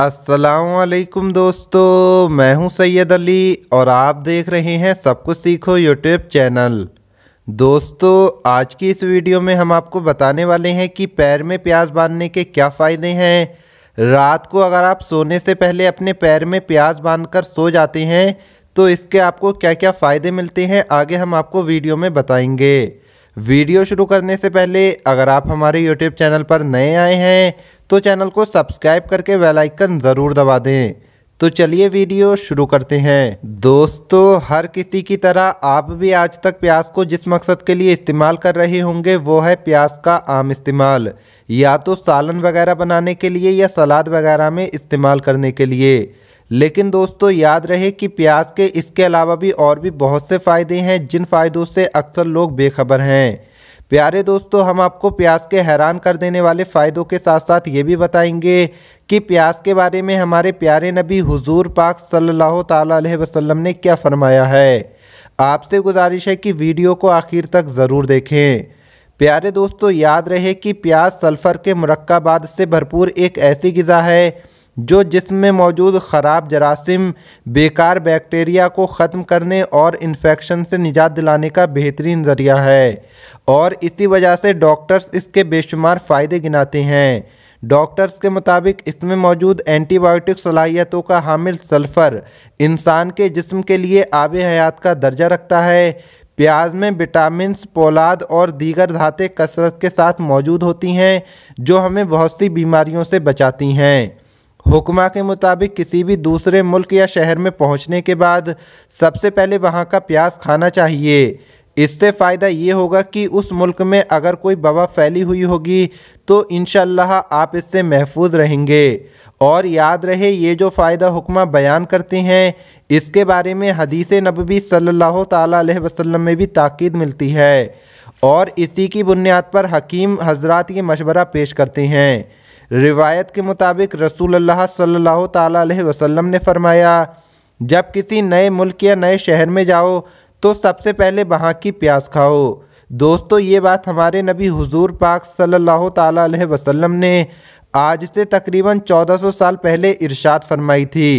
असलकुम दोस्तों मैं हूं सैयद अली और आप देख रहे हैं सब कुछ सीखो यूट्यूब चैनल दोस्तों आज की इस वीडियो में हम आपको बताने वाले हैं कि पैर में प्याज बांधने के क्या फ़ायदे हैं रात को अगर आप सोने से पहले अपने पैर में प्याज बांधकर सो जाते हैं तो इसके आपको क्या क्या फ़ायदे मिलते हैं आगे हम आपको वीडियो में बताएंगे वीडियो शुरू करने से पहले अगर आप हमारे यूट्यूब चैनल पर नए आए हैं तो चैनल को सब्सक्राइब करके वेलाइकन आइकन ज़रूर दबा दें तो चलिए वीडियो शुरू करते हैं दोस्तों हर किसी की तरह आप भी आज तक प्याज को जिस मकसद के लिए इस्तेमाल कर रहे होंगे वो है प्याज का आम इस्तेमाल या तो सालन वगैरह बनाने के लिए या सलाद वगैरह में इस्तेमाल करने के लिए लेकिन दोस्तों याद रहे कि प्याज के इसके अलावा भी और भी बहुत से फ़ायदे हैं जिन फ़ायदों से अक्सर लोग बेखबर हैं प्यारे दोस्तों हम आपको प्याज के हैरान कर देने वाले फ़ायदों के साथ साथ ये भी बताएंगे कि प्याज के बारे में हमारे प्यारे नबी हुजूर पाक सल्लल्लाहु अलैहि वसल्लम ने क्या फरमाया है आपसे गुजारिश है कि वीडियो को आखिर तक ज़रूर देखें प्यारे दोस्तों याद रहे कि प्याज सल्फ़र के मरक्बाद से भरपूर एक ऐसी गज़ा है जो जिसम में मौजूद ख़राब जरासीम बेकार बैक्टीरिया को ख़त्म करने और इन्फेक्शन से निजात दिलाने का बेहतरीन ज़रिया है और इसी वजह से डॉक्टर्स इसके बेशुमार फ़ायदे गिनाते हैं डॉक्टर्स के मुताबिक इसमें मौजूद एंटीबायोटिक सलाहियतों का हामिल सल्फ़र इंसान के जिसम के लिए आब हयात का दर्जा रखता है प्याज में विटामिन पोलाद और दीगर धातें कसरत के साथ मौजूद होती हैं जो हमें बहुत सी बीमारियों से बचाती हैं हुक्मा के मुताबिक किसी भी दूसरे मुल्क या शहर में पहुंचने के बाद सबसे पहले वहां का प्याज खाना चाहिए इससे फ़ायदा ये होगा कि उस मुल्क में अगर कोई बवा फैली हुई होगी तो इन आप इससे महफूज रहेंगे और याद रहे ये जो फ़ायदा हुक्मा बयान करते हैं इसके बारे में हदीस नबी सल्लल्लाहु अलैहि वसल्लम में भी ताक़द मिलती है और इसी की बुनियाद पर हकीम हजरात ये मशवरा पेश करते हैं रिवायत के मुताबिक रसूल अल्लाह सल्लल्लाहु अलैहि वसल्लम ने फरमाया जब किसी नए मुल्क या नए शहर में जाओ तो सबसे पहले वहाँ की प्यास खाओ दोस्तों ये बात हमारे नबी हुजूर पाक सल्लल्लाहु अलैहि वसल्लम ने आज से तकरीबन 1400 साल पहले इरशाद फरमाई थी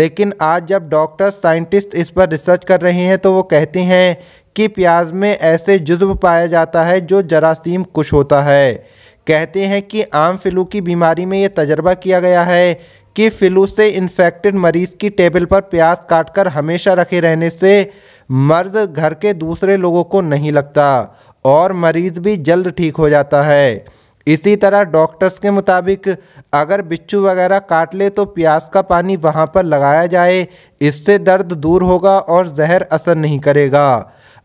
लेकिन आज जब डॉक्टर साइंटिस्ट इस पर रिसर्च कर रहे हैं तो वो कहते हैं कि प्याज में ऐसे जुज्व पाया जाता है जो जरासीम कुश होता है कहते हैं कि आम फ्लू की बीमारी में ये तजर्बा किया गया है कि फ्लू से इन्फेक्टेड मरीज़ की टेबल पर प्याज काटकर हमेशा रखे रहने से मर्द घर के दूसरे लोगों को नहीं लगता और मरीज़ भी जल्द ठीक हो जाता है इसी तरह डॉक्टर्स के मुताबिक अगर बिच्छू वगैरह काट ले तो प्याज का पानी वहाँ पर लगाया जाए इससे दर्द दूर होगा और जहर असर नहीं करेगा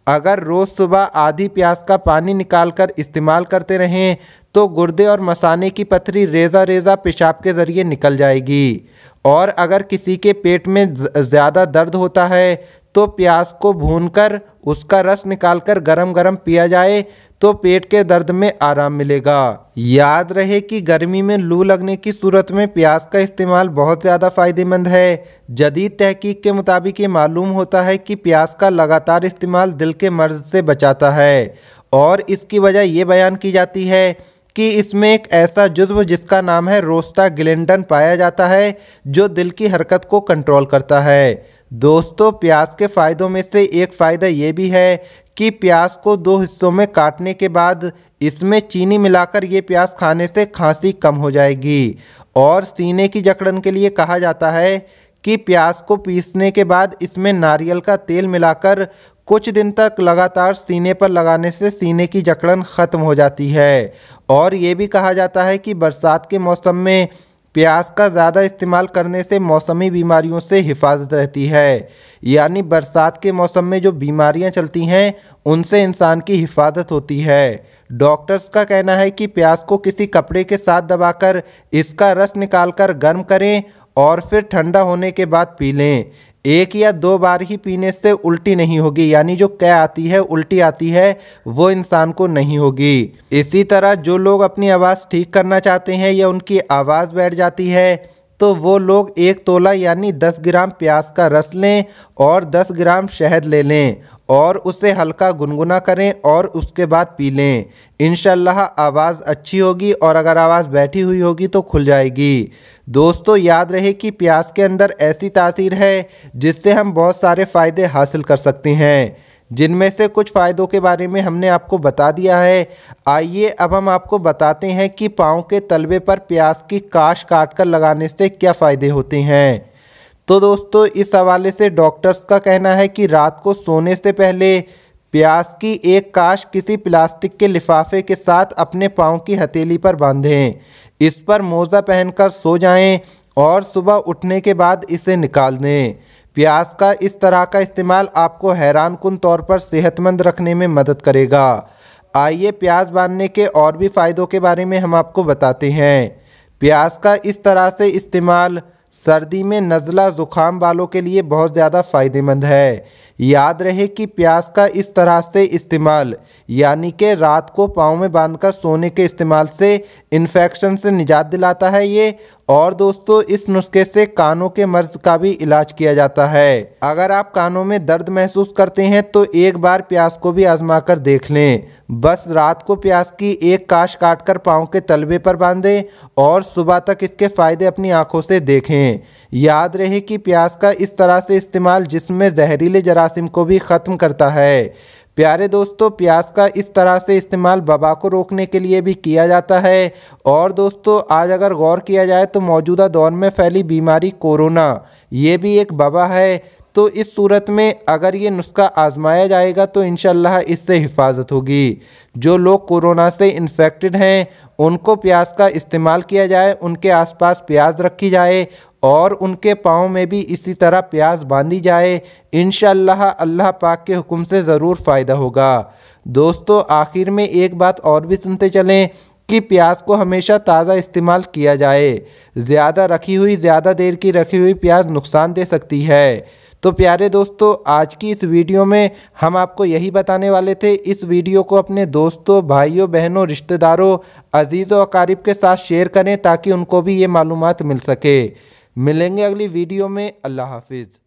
अगर रोज़ सुबह आधी प्याज का पानी निकालकर इस्तेमाल करते रहें तो गुर्दे और मसाने की पथरी रेजा रेजा पेशाब के ज़रिए निकल जाएगी और अगर किसी के पेट में ज़्यादा दर्द होता है तो प्याज को भूनकर उसका रस निकालकर गरम गरम पिया जाए तो पेट के दर्द में आराम मिलेगा याद रहे कि गर्मी में लू लगने की सूरत में प्याज का इस्तेमाल बहुत ज़्यादा फ़ायदेमंद है जदीद तहकीक के मुताबिक ये मालूम होता है कि प्याज का लगातार इस्तेमाल दिल के मर्ज से बचाता है और इसकी वजह ये बयान की जाती है कि इसमें एक ऐसा जुज्व जिसका नाम है रोस्ता गिलेंडन पाया जाता है जो दिल की हरकत को कंट्रोल करता है दोस्तों प्याज के फ़ायदों में से एक फ़ायदा ये भी है कि प्याज को दो हिस्सों में काटने के बाद इसमें चीनी मिलाकर ये प्याज खाने से खांसी कम हो जाएगी और सीने की जकड़न के लिए कहा जाता है कि प्याज को पीसने के बाद इसमें नारियल का तेल मिलाकर कुछ दिन तक लगातार सीने पर लगाने से सीने की जकड़न ख़त्म हो जाती है और ये भी कहा जाता है कि बरसात के मौसम में प्याज का ज़्यादा इस्तेमाल करने से मौसमी बीमारियों से हिफाजत रहती है यानी बरसात के मौसम में जो बीमारियां चलती हैं उनसे इंसान की हिफाजत होती है डॉक्टर्स का कहना है कि प्याज को किसी कपड़े के साथ दबाकर इसका रस निकालकर गर्म करें और फिर ठंडा होने के बाद पी लें एक या दो बार ही पीने से उल्टी नहीं होगी यानी जो कै आती है उल्टी आती है वो इंसान को नहीं होगी इसी तरह जो लोग अपनी आवाज़ ठीक करना चाहते हैं या उनकी आवाज़ बैठ जाती है तो वो लोग एक तोला यानी 10 ग्राम प्याज का रस लें और 10 ग्राम शहद ले लें और उसे हल्का गुनगुना करें और उसके बाद पी लें इन आवाज़ अच्छी होगी और अगर आवाज़ बैठी हुई होगी तो खुल जाएगी दोस्तों याद रहे कि प्याज के अंदर ऐसी तासीर है जिससे हम बहुत सारे फ़ायदे हासिल कर सकते हैं जिनमें से कुछ फ़ायदों के बारे में हमने आपको बता दिया है आइए अब हम आपको बताते हैं कि पाँव के तलबे पर प्याज की काश काट कर लगाने से क्या फ़ायदे होते हैं तो दोस्तों इस हवाले से डॉक्टर्स का कहना है कि रात को सोने से पहले प्याज की एक काश किसी प्लास्टिक के लिफाफे के साथ अपने पाँव की हथेली पर बांधें इस पर मोज़ा पहनकर सो जाएं और सुबह उठने के बाद इसे निकाल दें प्याज का इस तरह का इस्तेमाल आपको हैरान कन तौर पर सेहतमंद रखने में मदद करेगा आइए प्याज बांधने के और भी फ़ायदों के बारे में हम आपको बताते हैं प्याज का इस तरह से इस्तेमाल सर्दी में नज़ला ज़ुकाम वालों के लिए बहुत ज़्यादा फ़ायदेमंद है याद रहे कि प्याज का इस तरह से इस्तेमाल यानी कि रात को पाँव में बांधकर सोने के इस्तेमाल से इन्फेक्शन से निजात दिलाता है ये और दोस्तों इस नुस्खे से कानों के मर्ज का भी इलाज किया जाता है अगर आप कानों में दर्द महसूस करते हैं तो एक बार प्याज को भी आजमा कर देख लें बस रात को प्याज की एक काश काटकर पाँव के तलवे पर बांधें और सुबह तक इसके फ़ायदे अपनी आँखों से देखें रखें याद रहे कि प्याज का इस तरह से इस्तेमाल जिसमें जहरीले जरासीम को भी ख़त्म करता है प्यारे दोस्तों प्याज का इस तरह से इस्तेमाल वबा को रोकने के लिए भी किया जाता है और दोस्तों आज अगर गौर किया जाए तो मौजूदा दौर में फैली बीमारी कोरोना ये भी एक वबा है तो इस सूरत में अगर ये नुस्खा आजमाया जाएगा तो इन इससे हिफाजत होगी जो लोग कोरोना से इन्फेक्टेड हैं उनको प्याज का इस्तेमाल किया जाए उनके आसपास प्याज रखी जाए और उनके पाँव में भी इसी तरह प्यास बांधी जाए इन अल्लाह पाक के हुक्म से ज़रूर फ़ायदा होगा दोस्तों आखिर में एक बात और भी सुनते चलें कि प्याज को हमेशा ताज़ा इस्तेमाल किया जाए ज़्यादा रखी हुई ज़्यादा देर की रखी हुई प्याज नुकसान दे सकती है तो प्यारे दोस्तों आज की इस वीडियो में हम आपको यही बताने वाले थे इस वीडियो को अपने दोस्तों भाइयों बहनों रिश्तेदारों अजीज़ व अकारीब के साथ शेयर करें ताकि उनको भी ये मालूम मिल सके मिलेंगे अगली वीडियो में अल्लाह हाफिज़